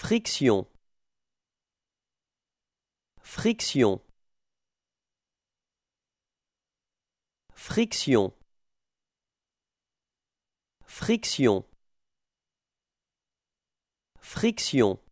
Friction Friction Friction Friction Friction